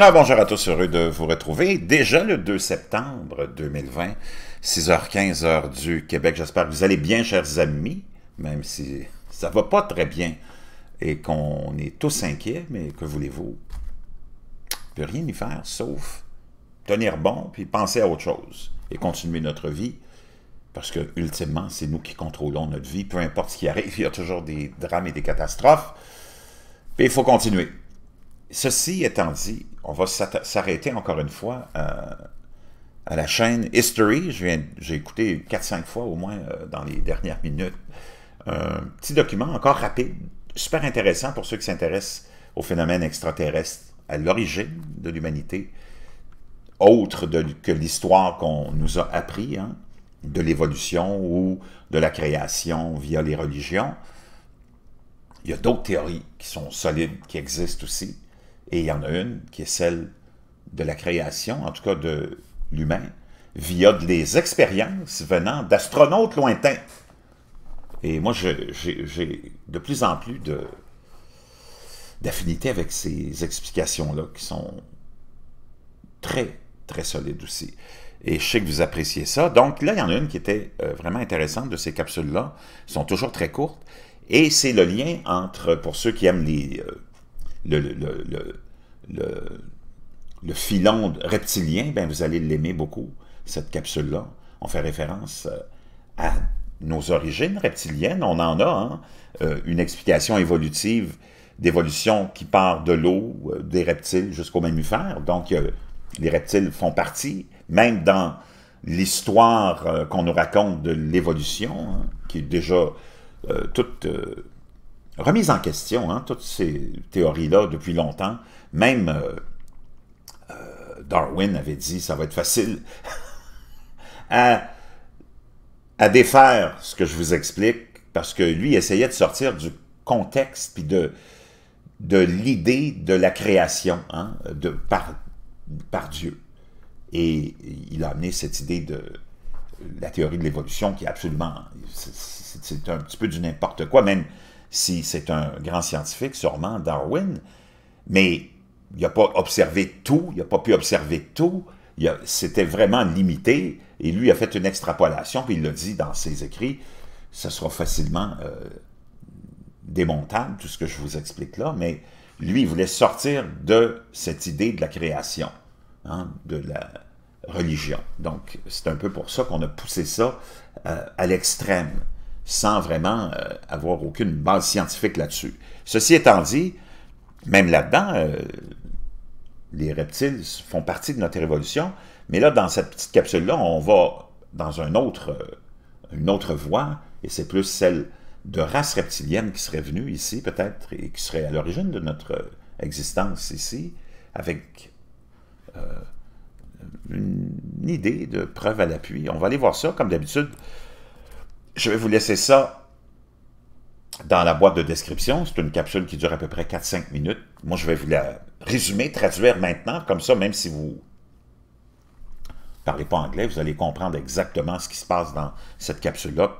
Alors bonjour à tous, heureux de vous retrouver. Déjà le 2 septembre 2020, 6h15 heure du Québec. J'espère que vous allez bien, chers amis, même si ça va pas très bien et qu'on est tous inquiets, mais que voulez-vous? On peut rien y faire, sauf tenir bon, puis penser à autre chose et continuer notre vie. Parce que, ultimement, c'est nous qui contrôlons notre vie. Peu importe ce qui arrive, il y a toujours des drames et des catastrophes. Et il faut continuer. Ceci étant dit, on va s'arrêter encore une fois euh, à, la chaîne History. J'ai écouté 4-5 fois au moins euh, dans les dernières minutes. Un petit document encore rapide, super intéressant pour ceux qui s'intéressent aux phénomènes extraterrestres à l'origine de l'humanité, autre que l'histoire qu'on nous a appris, hein, de l'évolution ou de la création via les religions. Il y a d'autres théories qui sont solides, qui existent aussi. Et il y en a une qui est celle de la création, en tout cas de l'humain, via des expériences venant d'astronautes lointains. Et moi, j'ai de plus en plus d'affinités avec ces explications-là qui sont très, très solides aussi. Et je sais que vous appréciez ça. Donc là, il y en a une qui était euh, vraiment intéressante de ces capsules-là. Elles sont toujours très courtes. Et c'est le lien entre, pour ceux qui aiment les, euh, le, le, filon reptilien, ben vous allez l'aimer beaucoup, cette capsule-là. On fait référence euh, à nos origines reptiliennes, on en a, hein. euh, une explication évolutive d'évolution qui part de l'eau, euh, des reptiles jusqu'aux mammifères. Donc, les reptiles font partie, même dans l'histoire qu'on nous raconte de l'évolution, hein, qui est déjà toute remise en question, hein, toutes ces théories-là depuis longtemps. Même euh, euh, Darwin avait dit ça va être facile à, défaire ce que je vous explique, parce que lui essayait de sortir du contexte puis de, de l'idée de la création hein, de, par, par Dieu. Et il a amené cette idée de la théorie de l'évolution qui est absolument... C'est un petit peu du n'importe quoi, même si c'est un grand scientifique, sûrement Darwin, mais il n'a pas observé tout, il n'a pas pu observer tout, c'était vraiment limité, et lui a fait une extrapolation, puis il le dit dans ses écrits, ce sera facilement euh, démontable, tout ce que je vous explique là, mais lui, il voulait sortir de cette idée de la création, hein, de la religion. Donc, c'est un peu pour ça qu'on a poussé ça euh, à l'extrême sans vraiment euh, avoir aucune base scientifique là-dessus. Ceci étant dit, même là-dedans, euh, les reptiles font partie de notre évolution, mais là, dans cette petite capsule-là, on va dans un autre, euh, une autre voie, et c'est plus celle de race reptilienne qui serait venue ici, peut-être, et qui serait à l'origine de notre existence ici, avec une idée de preuve à l'appui. On va aller voir ça, comme d'habitude, je vais vous laisser ça dans la boîte de description. C'est une capsule qui dure à peu près 4-5 minutes. Moi, je vais vous la résumer, traduire maintenant. Comme ça, même si vous ne parlez pas anglais, vous allez comprendre exactement ce qui se passe dans cette capsule-là.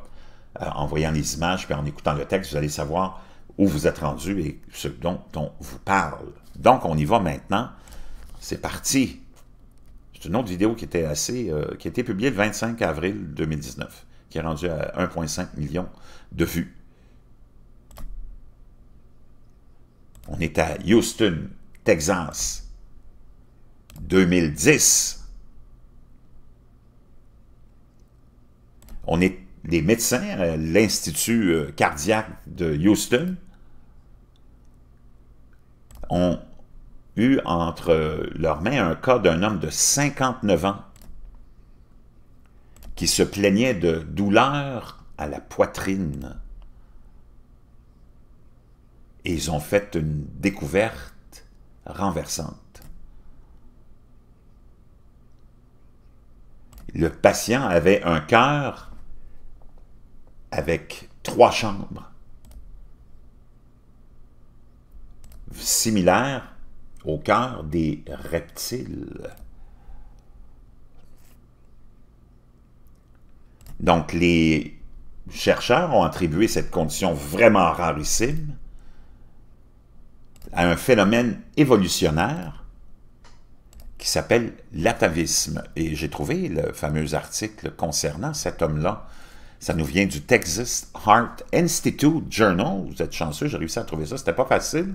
Euh, en voyant les images puis en écoutant le texte, vous allez savoir où vous êtes rendu et ce dont on vous parle. Donc, on y va maintenant. C'est parti. C'est une autre vidéo qui était assez, euh, qui a été publiée le 25 avril 2019 qui est rendu à 1,5 million de vues. On est à Houston, Texas, 2010. On est les médecins, euh, l'Institut euh, cardiaque de Houston, ont eu entre euh, leurs mains un cas d'un homme de 59 ans qui se plaignait de douleur à la poitrine. Et ils ont fait une découverte renversante. Le patient avait un cœur avec trois chambres, similaire au cœur des reptiles. Donc, les chercheurs ont attribué cette condition vraiment rarissime à un phénomène évolutionnaire qui s'appelle l'atavisme. Et j'ai trouvé le fameux article concernant cet homme-là. Ça nous vient du Texas Heart Institute Journal. Vous êtes chanceux, j'ai réussi à trouver ça. C'était pas facile.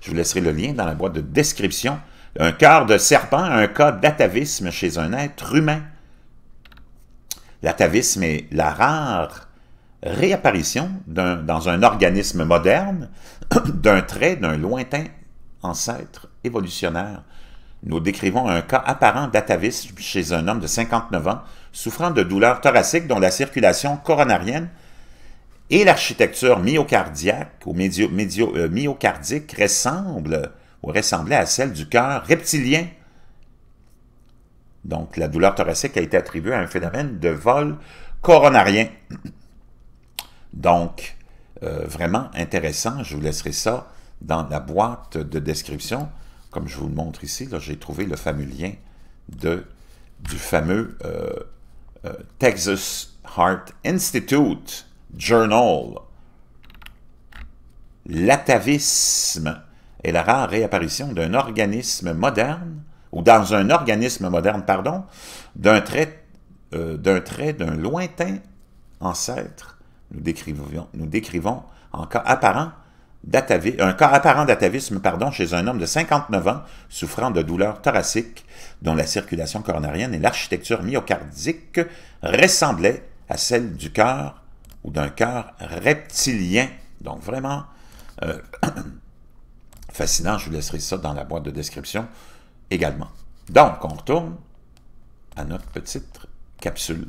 Je vous laisserai le lien dans la boîte de description. Un cœur de serpent, un cas d'atavisme chez un être humain. L'atavisme est la rare réapparition dans un organisme moderne d'un trait d'un lointain ancêtre évolutionnaire. Nous décrivons un cas apparent d'atavisme chez un homme de 59 ans souffrant de douleurs thoraciques dont la circulation coronarienne et l'architecture myocardiaque ou euh, myocardique ressemblent ou ressemblait à celle du cœur reptilien donc, la douleur thoracique a été attribuée à un phénomène de vol coronarien. Donc, euh, vraiment intéressant. Je vous laisserai ça dans la boîte de description. Comme je vous le montre ici, j'ai trouvé le fameux lien du fameux euh, euh, Texas Heart Institute Journal. L'atavisme est la rare réapparition d'un organisme moderne ou dans un organisme moderne, pardon, d'un trait euh, d'un trait d'un lointain ancêtre, nous décrivons, nous décrivons un cas apparent d'atavisme chez un homme de 59 ans souffrant de douleurs thoraciques dont la circulation coronarienne et l'architecture myocardique ressemblaient à celle du cœur ou d'un cœur reptilien. Donc vraiment euh, fascinant, je vous laisserai ça dans la boîte de description également. Donc, on retourne à notre petite capsule.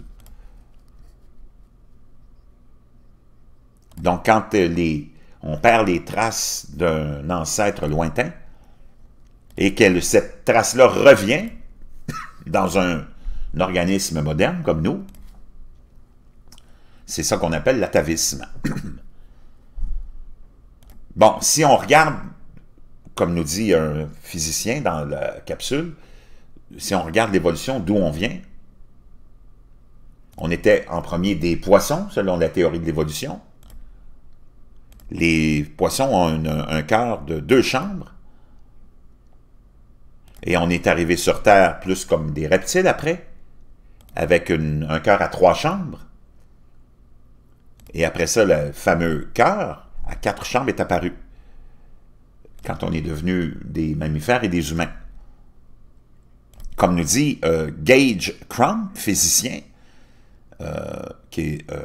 Donc, quand euh, les, on perd les traces d'un ancêtre lointain et que cette trace-là revient dans un, organisme moderne comme nous, c'est ça qu'on appelle l'atavisme. bon, si on regarde comme nous dit un physicien dans la capsule, si on regarde l'évolution, d'où on vient, on était en premier des poissons, selon la théorie de l'évolution. Les poissons ont un cœur de deux chambres. Et on est arrivé sur Terre plus comme des reptiles après, avec un cœur à trois chambres. Et après ça, le fameux cœur à quatre chambres est apparu quand on est devenu des mammifères et des humains. Comme nous dit euh, Gage Crumb, physicien, euh, qui euh,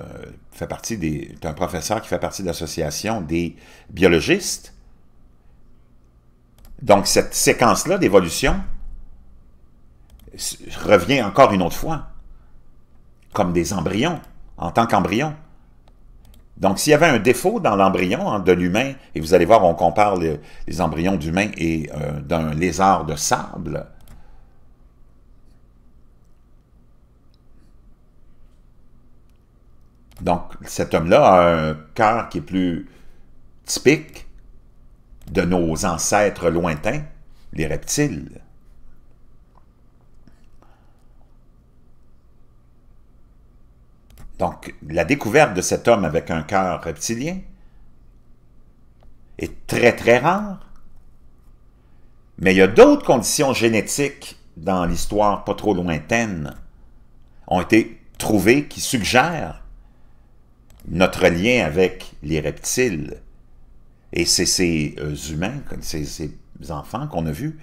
fait partie des, est un professeur qui fait partie de l'association des biologistes. Donc cette séquence-là d'évolution revient encore une autre fois, comme des embryons, en tant qu'embryons. Donc, s'il y avait un défaut dans l'embryon hein, de l'humain, et vous allez voir, on compare les embryons d'humains et euh, d'un lézard de sable, Donc, cet homme-là a un cœur qui est plus typique de nos ancêtres lointains, les reptiles. Donc, la découverte de cet homme avec un cœur reptilien est très, très rare. Mais il y a d'autres conditions génétiques dans l'histoire pas trop lointaine ont été trouvées qui suggèrent notre lien avec les reptiles. Et c'est ces euh, humains, ces, ces enfants qu'on a vus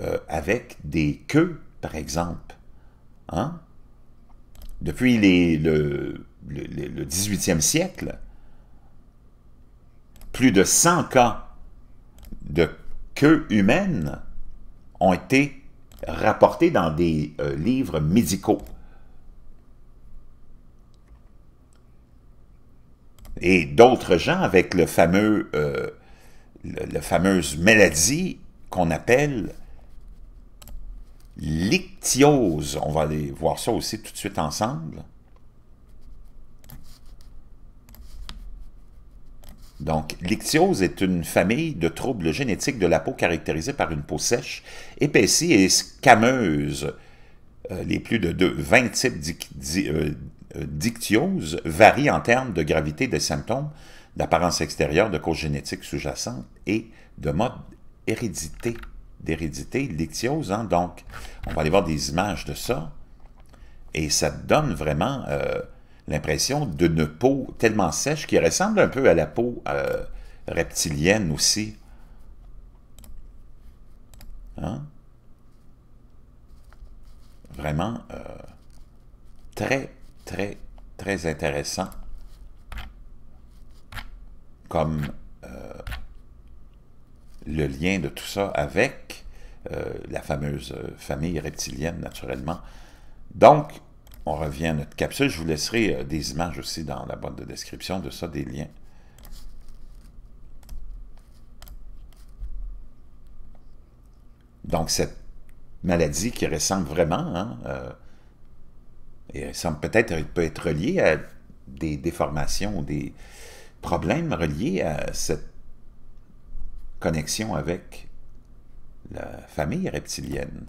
euh, avec des queues, par exemple. Hein? depuis le, 18e siècle, plus de 100 cas de queues humaines ont été rapportés dans des euh, livres médicaux. Et d'autres gens avec le fameux, euh, la fameuse maladie qu'on appelle l'ictiose. On va aller voir ça aussi tout de suite ensemble. Donc, l'ictiose est une famille de troubles génétiques de la peau caractérisée par une peau sèche, épaissie et scameuse. Euh, les plus de 20 types euh, euh, d'ictiose varient en termes de gravité des symptômes, d'apparence extérieure, de causes génétiques sous-jacentes et de mode hérédité d'hérédité, l'ictiose. Hein. Donc, on va aller voir des images de ça. Et ça donne vraiment euh, l'impression d'une peau tellement sèche qui ressemble un peu à la peau euh, reptilienne aussi. Hein? Vraiment euh, très, très, très intéressant comme le lien de tout ça avec euh, la fameuse euh, famille reptilienne, naturellement. Donc, on revient à notre capsule. Je vous laisserai euh, des images aussi dans la boîte de description de ça, des liens. Donc, cette maladie qui ressemble vraiment, hein, et ressemble peut-être peut être reliée à des déformations des problèmes reliés à cette connexion avec la famille reptilienne.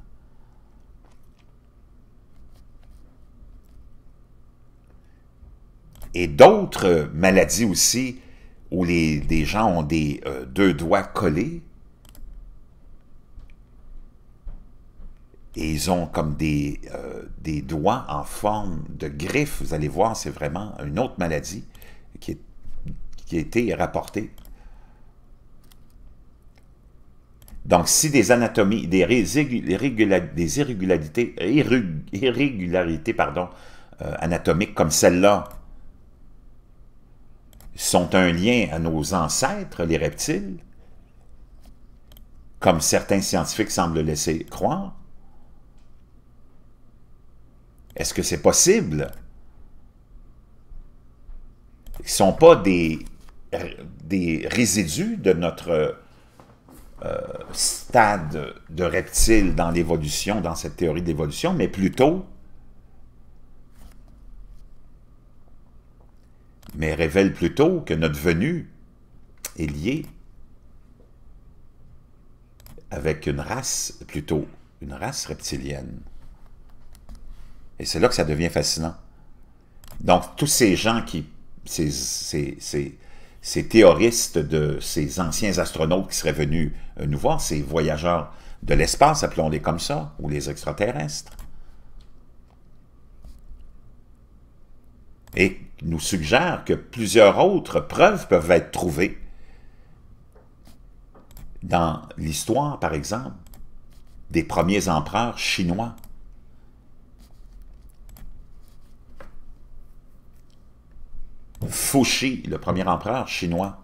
Et d'autres maladies aussi, où les, gens ont des euh, deux doigts collés, et ils ont comme des, euh, des doigts en forme de griffes. Vous allez voir, c'est vraiment une autre maladie qui, qui a été rapportée. Donc, si des anatomies, des, irrégularités, euh, anatomiques comme celle-là sont un lien à nos ancêtres, les reptiles, comme certains scientifiques semblent laisser croire, est-ce que c'est possible? Ils ne sont pas des, des résidus de notre euh, stade de reptile dans l'évolution, dans cette théorie d'évolution, mais plutôt mais révèle plutôt que notre venue est liée avec une race, plutôt une race reptilienne. Et c'est là que ça devient fascinant. Donc, tous ces gens qui, ces théoristes de ces anciens astronautes qui seraient venus euh, nous voir, ces voyageurs de l'espace, appelons-les comme ça, ou les extraterrestres. Et nous suggère que plusieurs autres preuves peuvent être trouvées dans l'histoire, par exemple, des premiers empereurs chinois Fouché, le premier empereur chinois.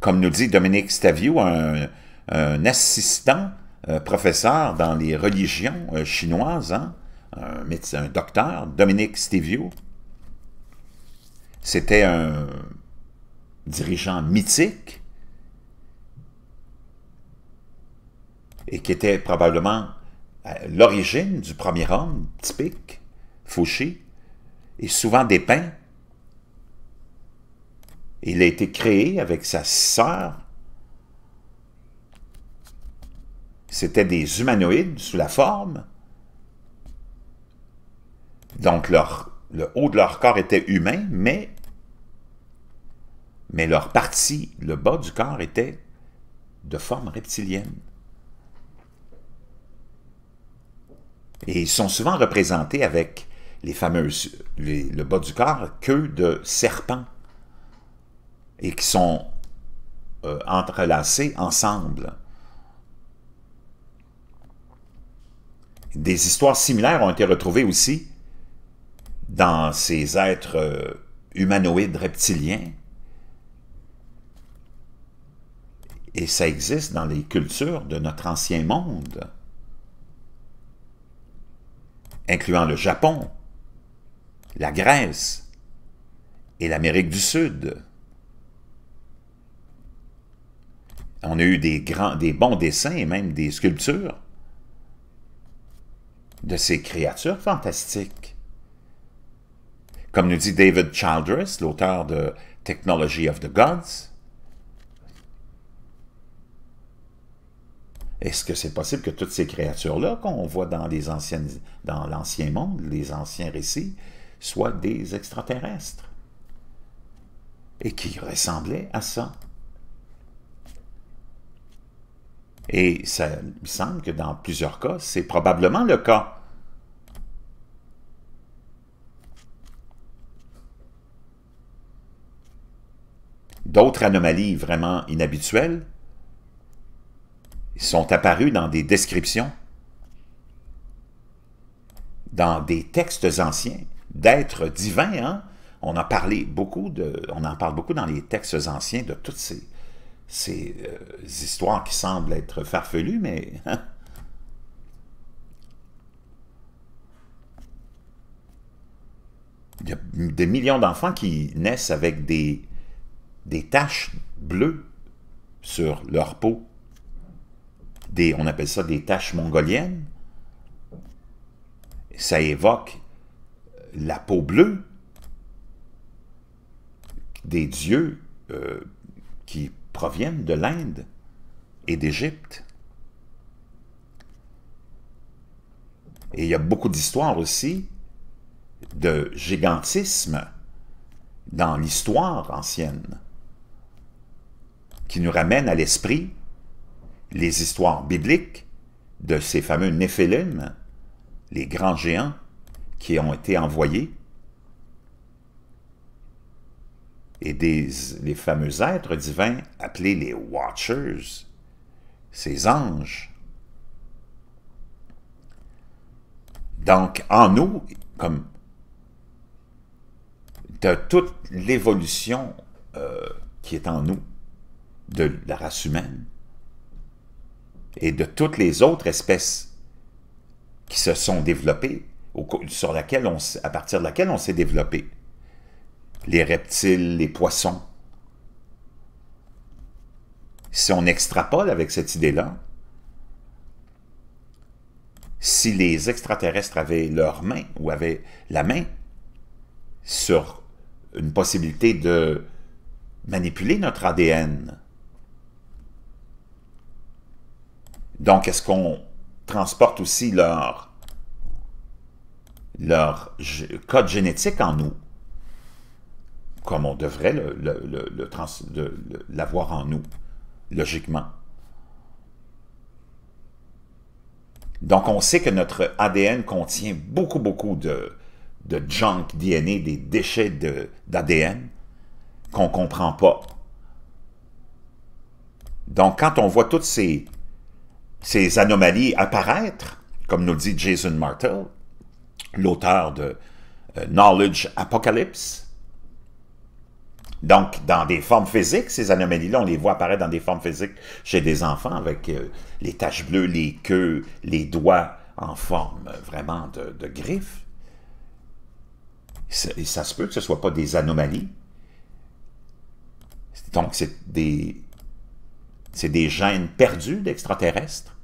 Comme nous dit Dominique Stavio, un, assistant euh, professeur dans les religions euh, chinoises, hein, un, médecin, un docteur, Dominique Stéviou, C'était un dirigeant mythique et qui était probablement l'origine du premier homme typique, Fouché et souvent dépeint. Il a été créé avec sa sœur. C'était des humanoïdes sous la forme. Donc leur, le haut de leur corps était humain, mais, mais leur partie, le bas du corps, était de forme reptilienne. Et ils sont souvent représentés avec les fameuses, le bas du corps, queue de serpent, et qui sont euh, entrelacés ensemble. Des histoires similaires ont été retrouvées aussi dans ces êtres euh, humanoïdes reptiliens. Et ça existe dans les cultures de notre ancien monde, incluant le Japon, la Grèce et l'Amérique du Sud. On a eu des, grands, des bons dessins et même des sculptures de ces créatures fantastiques. Comme nous dit David Childress, l'auteur de Technology of the Gods, Est-ce que c'est possible que toutes ces créatures-là qu'on voit dans l'ancien dans monde, les anciens récits, soit des extraterrestres, et qui ressemblaient à ça. Et ça, me semble que dans plusieurs cas, c'est probablement le cas. D'autres anomalies vraiment inhabituelles sont apparues dans des descriptions, dans des textes anciens, d'être divin. Hein? On, en parlé beaucoup de, on en parle beaucoup dans les textes anciens de toutes ces, ces euh, histoires qui semblent être farfelues, mais... Hein. Il y a des millions d'enfants qui naissent avec des, des taches bleues sur leur peau. Des, on appelle ça des taches mongoliennes. Ça évoque la peau bleue des dieux euh, qui proviennent de l'Inde et d'Égypte. Et il y a beaucoup d'histoires aussi de gigantisme dans l'histoire ancienne qui nous ramène à l'esprit les histoires bibliques de ces fameux Néphélim, les grands géants qui ont été envoyés et des, les fameux êtres divins appelés les Watchers, ces anges. Donc, en nous, comme de toute l'évolution euh, qui est en nous, de la race humaine, et de toutes les autres espèces qui se sont développées sur laquelle on, à partir de laquelle on s'est développé. Les reptiles, les poissons. Si on extrapole avec cette idée-là, si les extraterrestres avaient leur main ou avaient la main sur une possibilité de manipuler notre ADN. Donc, est-ce qu'on transporte aussi leur leur code génétique en nous, comme on devrait l'avoir le, le, en nous, logiquement. Donc, on sait que notre ADN contient beaucoup, beaucoup de, de junk DNA, des déchets d'ADN qu'on ne comprend pas. Donc, quand on voit toutes ces, ces anomalies apparaître, comme nous dit Jason Martel, l'auteur de euh, Knowledge Apocalypse. Donc, dans des formes physiques, ces anomalies-là, on les voit apparaître dans des formes physiques chez des enfants avec euh, les taches bleues, les queues, les doigts en forme euh, vraiment de, griffes. Et ça se peut que ce ne soit pas des anomalies. Donc, c'est des gènes perdus d'extraterrestres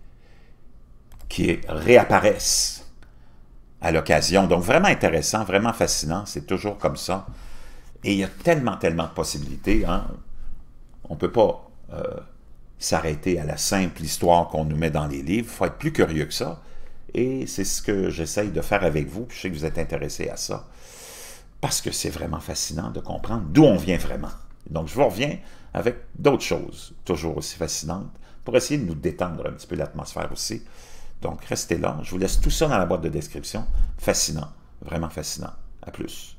qui réapparaissent à l'occasion. Donc, vraiment intéressant, vraiment fascinant. C'est toujours comme ça. Et il y a tellement, tellement de possibilités. Hein. On ne peut pas euh, s'arrêter à la simple histoire qu'on nous met dans les livres. Il faut être plus curieux que ça. Et c'est ce que j'essaye de faire avec vous. je sais que vous êtes intéressés à ça. Parce que c'est vraiment fascinant de comprendre d'où on vient vraiment. Donc, je vous reviens avec d'autres choses toujours aussi fascinantes pour essayer de nous détendre un petit peu l'atmosphère aussi. Donc, restez là. Je vous laisse tout ça dans la boîte de description. Fascinant. Vraiment fascinant. À plus.